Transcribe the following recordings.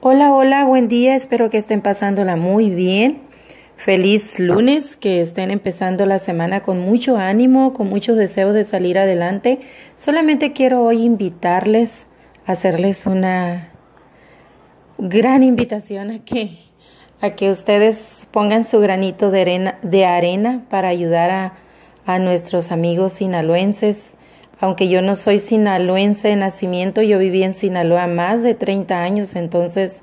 Hola, hola, buen día, espero que estén pasándola muy bien. Feliz lunes, que estén empezando la semana con mucho ánimo, con muchos deseos de salir adelante. Solamente quiero hoy invitarles, hacerles una gran invitación a que, a que ustedes pongan su granito de arena, de arena para ayudar a, a nuestros amigos sinaloenses aunque yo no soy sinaloense de nacimiento, yo viví en Sinaloa más de 30 años, entonces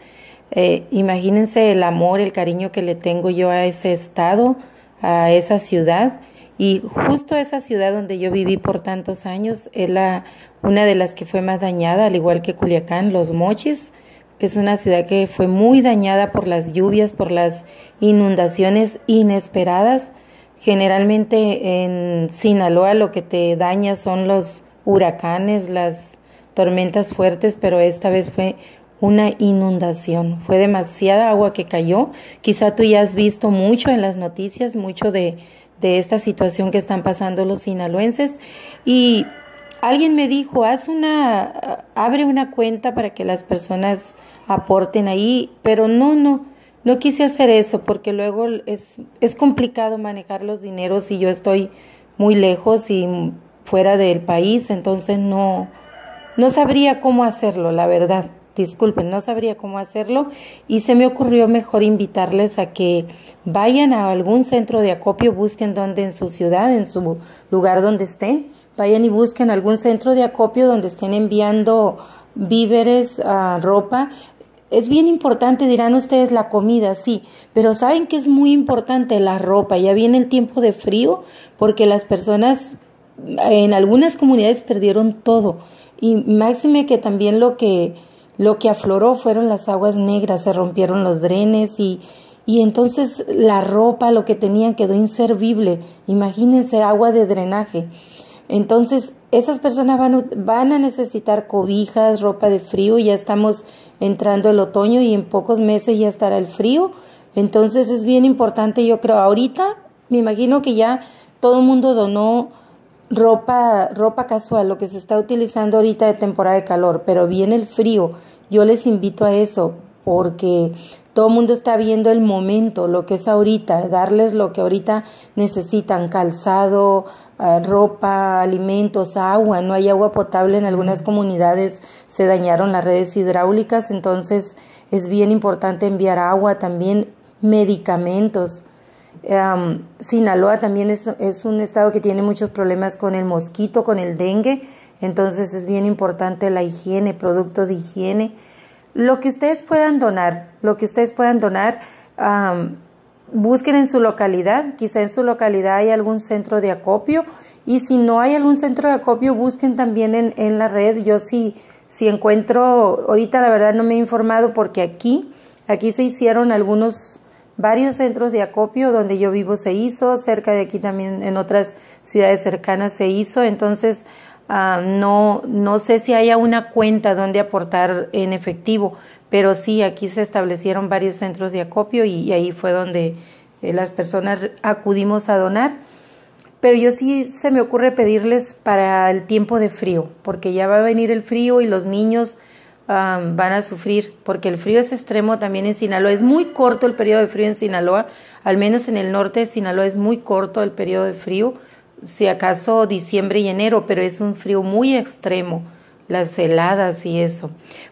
eh, imagínense el amor, el cariño que le tengo yo a ese estado, a esa ciudad. Y justo esa ciudad donde yo viví por tantos años es la, una de las que fue más dañada, al igual que Culiacán, Los Mochis. Es una ciudad que fue muy dañada por las lluvias, por las inundaciones inesperadas. Generalmente en Sinaloa lo que te daña son los huracanes, las tormentas fuertes, pero esta vez fue una inundación. Fue demasiada agua que cayó. Quizá tú ya has visto mucho en las noticias, mucho de, de esta situación que están pasando los sinaloenses. Y alguien me dijo, haz una, abre una cuenta para que las personas aporten ahí, pero no, no. No quise hacer eso porque luego es, es complicado manejar los dineros y yo estoy muy lejos y fuera del país, entonces no, no sabría cómo hacerlo, la verdad. Disculpen, no sabría cómo hacerlo y se me ocurrió mejor invitarles a que vayan a algún centro de acopio, busquen donde en su ciudad, en su lugar donde estén, vayan y busquen algún centro de acopio donde estén enviando víveres, ah, ropa es bien importante, dirán ustedes, la comida, sí, pero saben que es muy importante la ropa. Ya viene el tiempo de frío porque las personas en algunas comunidades perdieron todo. Y máxime que también lo que, lo que afloró fueron las aguas negras, se rompieron los drenes y, y entonces la ropa, lo que tenían, quedó inservible. Imagínense agua de drenaje. Entonces, esas personas van, van, a necesitar cobijas, ropa de frío, ya estamos entrando el otoño y en pocos meses ya estará el frío, entonces es bien importante, yo creo, ahorita me imagino que ya todo el mundo donó ropa, ropa casual, lo que se está utilizando ahorita de temporada de calor, pero viene el frío, yo les invito a eso, porque todo el mundo está viendo el momento, lo que es ahorita, darles lo que ahorita necesitan, calzado, eh, ropa, alimentos, agua, no hay agua potable en algunas comunidades, se dañaron las redes hidráulicas, entonces es bien importante enviar agua, también medicamentos. Sinaloa también es, es un estado que tiene muchos problemas con el mosquito, con el dengue, entonces es bien importante la higiene, productos de higiene. Lo que ustedes puedan donar, lo que ustedes puedan donar, busquen en su localidad, quizá en su localidad hay algún centro de acopio y si no hay algún centro de acopio, busquen también en, la red. Yo sí, si encuentro, ahorita la verdad no me he informado porque aquí, aquí se hicieron algunos varios centros de acopio donde yo vivo se hizo, cerca de aquí también en otras ciudades cercanas se hizo, entonces Ah, no, no sé si haya una cuenta donde aportar en efectivo, pero sí, aquí se establecieron varios centros de acopio y, ahí fue donde eh, las personas acudimos a donar. Pero yo sí se me ocurre pedirles para el tiempo de frío, porque ya va a venir el frío y los niños ah, van a sufrir, porque el frío es extremo también en Sinaloa. Es muy corto el periodo de frío en Sinaloa, al menos en el norte de Sinaloa es muy corto el periodo de frío si acaso diciembre y enero, pero es un frío muy extremo, las heladas y eso.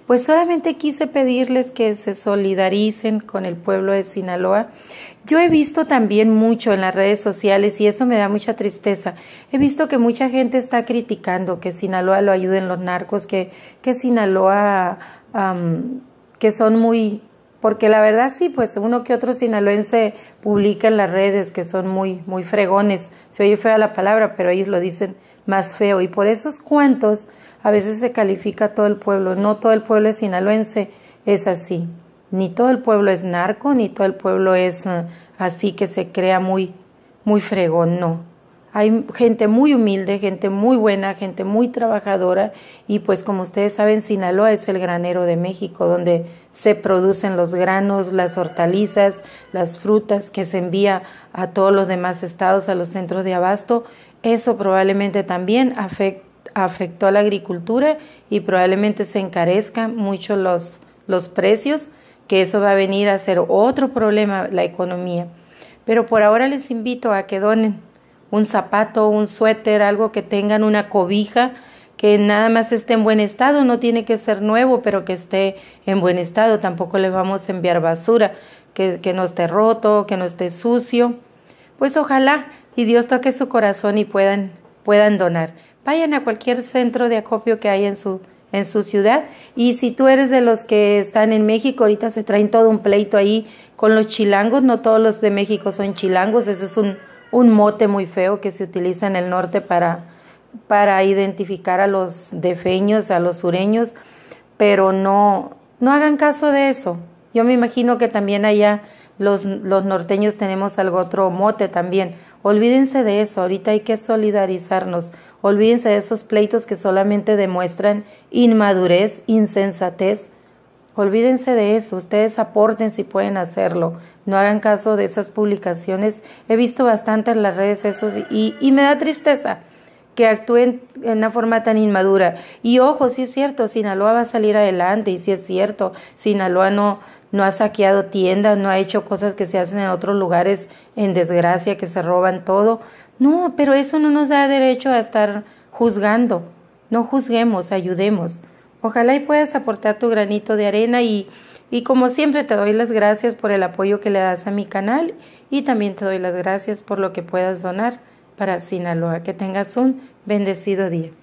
Pues solamente quise pedirles que se solidaricen con el pueblo de Sinaloa. Yo he visto también mucho en las redes sociales y eso me da mucha tristeza. He visto que mucha gente está criticando que Sinaloa lo ayuden los narcos, que, que Sinaloa, que son muy porque la verdad sí, pues uno que otro sinaloense publica en las redes que son muy, muy fregones, se oye fea la palabra, pero ellos lo dicen más feo, y por esos cuantos a veces se califica todo el pueblo, no todo el pueblo es sinaloense, es así, ni todo el pueblo es narco, ni todo el pueblo es eh, así que se crea muy, muy fregón, no, hay gente muy humilde, gente muy buena, gente muy trabajadora y pues como ustedes saben, Sinaloa es el granero de México donde se producen los granos, las hortalizas, las frutas que se envía a todos los demás estados, a los centros de abasto. Eso probablemente también afectó a la agricultura y probablemente se encarezcan mucho los precios, que eso va a venir a ser otro problema, la economía. Pero por ahora les invito a que donen un zapato, un suéter, algo que tengan una cobija, que nada más esté en buen estado, no tiene que ser nuevo, pero que esté en buen estado, tampoco les vamos a enviar basura, que, no esté roto, que no esté sucio. Pues ojalá y Dios toque su corazón y puedan, puedan donar. Vayan a cualquier centro de acopio que hay en su, en su ciudad. Y si tú eres de los que están en México, ahorita se traen todo un pleito ahí con los chilangos, no todos los de México son chilangos, ese es un, un mote muy feo que se utiliza en el norte para, para identificar a los defeños, a los sureños, pero no, no hagan caso de eso. Yo me imagino que también allá los, los norteños tenemos algo otro mote también. Olvídense de eso, ahorita hay que solidarizarnos. Olvídense de esos pleitos que solamente demuestran inmadurez, insensatez Olvídense de eso, ustedes aporten si pueden hacerlo. No hagan caso de esas publicaciones. He visto bastante en las redes esos y, me da tristeza que actúen en una forma tan inmadura. Y ojo, sí es cierto, Sinaloa va a salir adelante y sí es cierto, Sinaloa no, no ha saqueado tiendas, no ha hecho cosas que se hacen en otros lugares en desgracia, que se roban todo. No, pero eso no nos da derecho a estar juzgando. No juzguemos, ayudemos. Ojalá y puedas aportar tu granito de arena y, y como siempre te doy las gracias por el apoyo que le das a mi canal y también te doy las gracias por lo que puedas donar para Sinaloa. Que tengas un bendecido día.